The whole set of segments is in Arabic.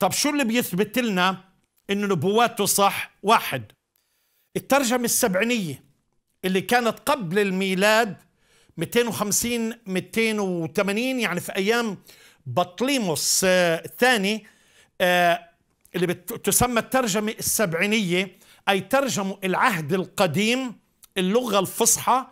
طب شو اللي بيثبت لنا انه نبواته صح واحد الترجمة السبعينية اللي كانت قبل الميلاد 250 280 يعني في ايام بطليموس آه، الثاني آه، اللي تسمى الترجمة السبعينية أي ترجموا العهد القديم اللغة الفصحى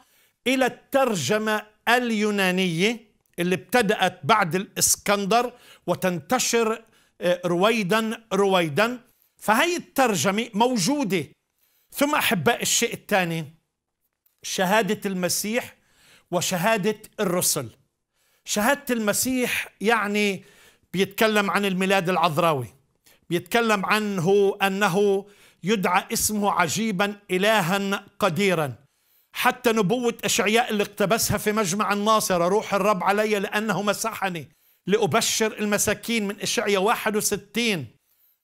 إلى الترجمة اليونانية اللي ابتدأت بعد الإسكندر وتنتشر رويدا رويدا فهي الترجمة موجودة ثم أحباء الشيء الثاني شهادة المسيح وشهادة الرسل شهادة المسيح يعني بيتكلم عن الميلاد العذراوي بيتكلم عنه أنه يدعى اسمه عجيبا إلها قديرا حتى نبوة أشعياء اللي اقتبسها في مجمع الناصرة روح الرب علي لأنه مسحني لأبشر المساكين من إشعية 61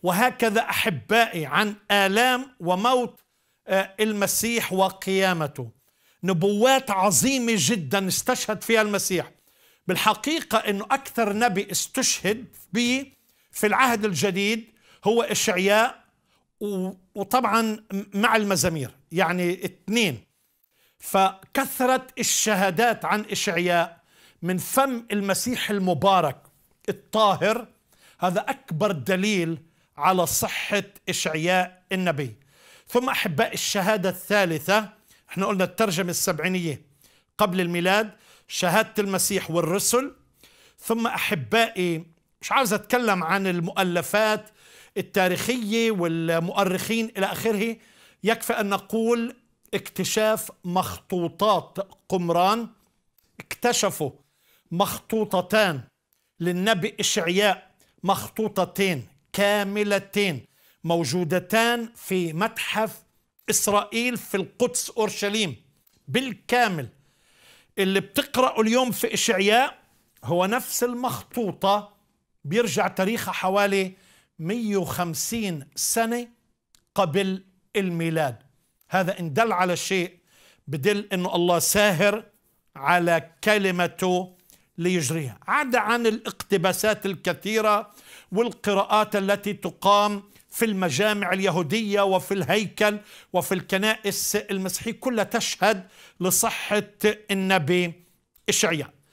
وهكذا أحبائي عن آلام وموت آه، المسيح وقيامته نبوات عظيمة جدا استشهد فيها المسيح بالحقيقة أنه أكثر نبي استشهد به في العهد الجديد هو إشعياء وطبعا مع المزامير يعني اثنين فكثرت الشهادات عن إشعياء من فم المسيح المبارك الطاهر هذا أكبر دليل على صحة إشعياء النبي ثم أحباء الشهادة الثالثة احنا قلنا الترجمة السبعينية قبل الميلاد شهادة المسيح والرسل ثم أحبائي مش عاوز أتكلم عن المؤلفات التاريخية والمؤرخين إلى آخره يكفي أن نقول اكتشاف مخطوطات قمران اكتشفوا مخطوطتان للنبي إشعياء مخطوطتين كاملتين موجودتان في متحف إسرائيل في القدس أورشليم بالكامل اللي بتقرأه اليوم في إشعياء هو نفس المخطوطة بيرجع تاريخها حوالي 150 سنة قبل الميلاد هذا إن دل على شيء بدل أنه الله ساهر على كلمته ليجريها عدا عن الاقتباسات الكثيرة والقراءات التي تقام في المجامع اليهودية وفي الهيكل وفي الكنائس المسيحية كلها تشهد لصحة النبي إشعياء